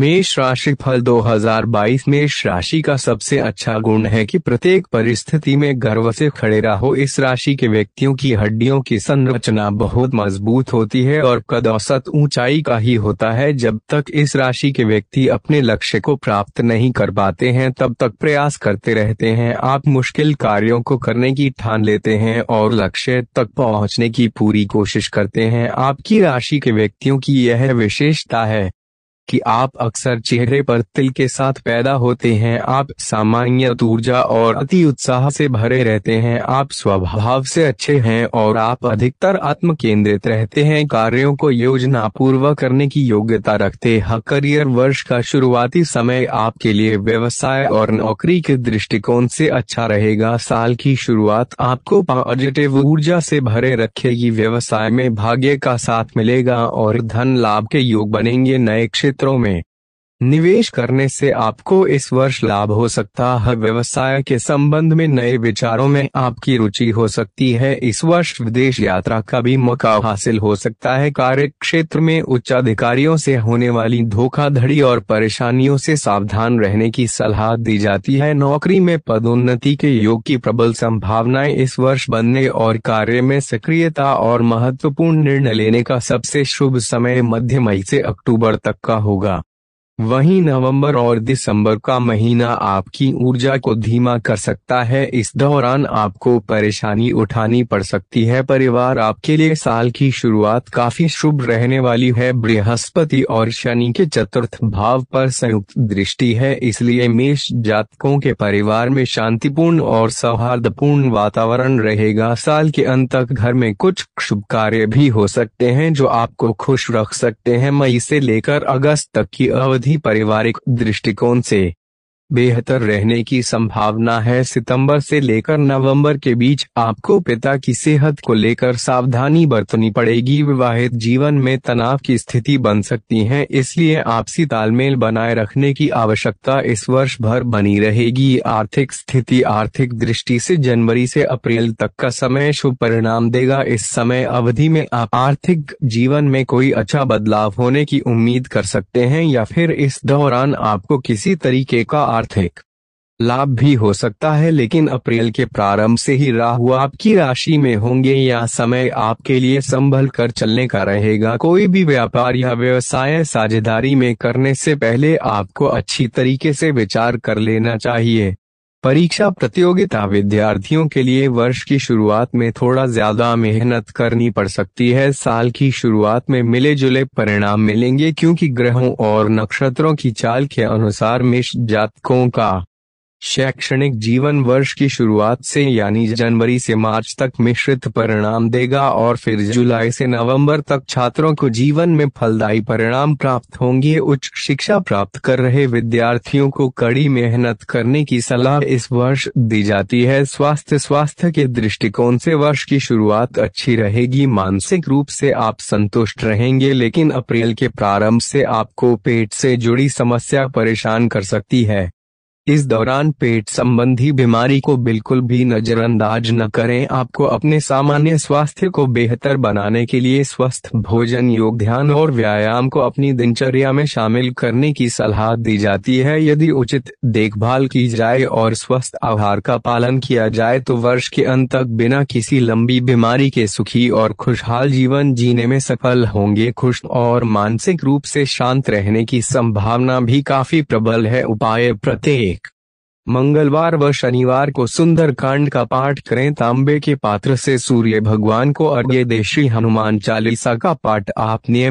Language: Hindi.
मेष राशि फल 2022 मेष राशि का सबसे अच्छा गुण है कि प्रत्येक परिस्थिति में गर्व से खड़े रहो इस राशि के व्यक्तियों की हड्डियों की संरचना बहुत मजबूत होती है और कद औसत ऊंचाई का ही होता है जब तक इस राशि के व्यक्ति अपने लक्ष्य को प्राप्त नहीं कर पाते हैं तब तक प्रयास करते रहते हैं आप मुश्किल कार्यो को करने की ठान लेते हैं और लक्ष्य तक पहुँचने की पूरी कोशिश करते हैं आपकी राशि के व्यक्तियों की यह विशेषता है कि आप अक्सर चेहरे पर तिल के साथ पैदा होते हैं आप सामान्य ऊर्जा और अति उत्साह से भरे रहते हैं आप स्वभाव से अच्छे हैं और आप अधिकतर आत्म केंद्रित रहते हैं कार्यों को योजना पूर्वक करने की योग्यता रखते हैं करियर वर्ष का शुरुआती समय आपके लिए व्यवसाय और नौकरी के दृष्टिकोण से अच्छा रहेगा साल की शुरुआत आपको पॉजिटिव ऊर्जा से भरे रखेगी व्यवसाय में भाग्य का साथ मिलेगा और धन लाभ के योग बनेंगे नए क्षेत्र क्षेत्रों में निवेश करने से आपको इस वर्ष लाभ हो सकता है व्यवसाय के संबंध में नए विचारों में आपकी रुचि हो सकती है इस वर्ष विदेश यात्रा का भी मौका हासिल हो सकता है कार्य क्षेत्र में उच्च अधिकारियों से होने वाली धोखाधड़ी और परेशानियों से सावधान रहने की सलाह दी जाती है नौकरी में पदोन्नति के योग की प्रबल संभावनाएं इस वर्ष बनने और कार्य में सक्रियता और महत्वपूर्ण निर्णय लेने का सबसे शुभ समय मध्य मई ऐसी अक्टूबर तक का होगा वहीं नवंबर और दिसंबर का महीना आपकी ऊर्जा को धीमा कर सकता है इस दौरान आपको परेशानी उठानी पड़ सकती है परिवार आपके लिए साल की शुरुआत काफी शुभ रहने वाली है बृहस्पति और शनि के चतुर्थ भाव पर संयुक्त दृष्टि है इसलिए मेष जातकों के परिवार में शांतिपूर्ण और सौहार्दपूर्ण वातावरण रहेगा साल के अंत तक घर में कुछ शुभ कार्य भी हो सकते हैं जो आपको खुश रख सकते हैं मई से लेकर अगस्त तक की अवधि पारिवारिक दृष्टिकोण से बेहतर रहने की संभावना है सितंबर से लेकर नवंबर के बीच आपको पिता की सेहत को लेकर सावधानी बरतनी पड़ेगी विवाहित जीवन में तनाव की स्थिति बन सकती है इसलिए आपसी तालमेल बनाए रखने की आवश्यकता इस वर्ष भर बनी रहेगी आर्थिक स्थिति आर्थिक दृष्टि से जनवरी से अप्रैल तक का समय शुभ परिणाम देगा इस समय अवधि में आप आर्थिक जीवन में कोई अच्छा बदलाव होने की उम्मीद कर सकते हैं या फिर इस दौरान आपको किसी तरीके का आर्थिक लाभ भी हो सकता है लेकिन अप्रैल के प्रारंभ से ही राहु आपकी राशि में होंगे या समय आपके लिए संभल कर चलने का रहेगा कोई भी व्यापार या व्यवसाय साझेदारी में करने से पहले आपको अच्छी तरीके से विचार कर लेना चाहिए परीक्षा प्रतियोगिता विद्यार्थियों के लिए वर्ष की शुरुआत में थोड़ा ज्यादा मेहनत करनी पड़ सकती है साल की शुरुआत में मिले जुले परिणाम मिलेंगे क्योंकि ग्रहों और नक्षत्रों की चाल के अनुसार मिश्र जातकों का शैक्षणिक जीवन वर्ष की शुरुआत से यानी जनवरी से मार्च तक मिश्रित परिणाम देगा और फिर जुलाई से नवंबर तक छात्रों को जीवन में फलदायी परिणाम प्राप्त होंगे उच्च शिक्षा प्राप्त कर रहे विद्यार्थियों को कड़ी मेहनत करने की सलाह इस वर्ष दी जाती है स्वास्थ्य स्वास्थ्य के दृष्टिकोण से वर्ष की शुरुआत अच्छी रहेगी मानसिक रूप से आप संतुष्ट रहेंगे लेकिन अप्रैल के प्रारंभ से आपको पेट से जुड़ी समस्या परेशान कर सकती है इस दौरान पेट संबंधी बीमारी को बिल्कुल भी नजरअंदाज न करें आपको अपने सामान्य स्वास्थ्य को बेहतर बनाने के लिए स्वस्थ भोजन योग ध्यान और व्यायाम को अपनी दिनचर्या में शामिल करने की सलाह दी जाती है यदि उचित देखभाल की जाए और स्वस्थ आहार का पालन किया जाए तो वर्ष के अंत तक बिना किसी लंबी बीमारी के सुखी और खुशहाल जीवन जीने में सफल होंगे खुश और मानसिक रूप ऐसी शांत रहने की संभावना भी काफी प्रबल है उपाय प्रत्येक मंगलवार व शनिवार को सुंदर कांड का पाठ करें तांबे के पात्र से सूर्य भगवान को अर्घ्य देशी हनुमान चालीसा का पाठ आप नियम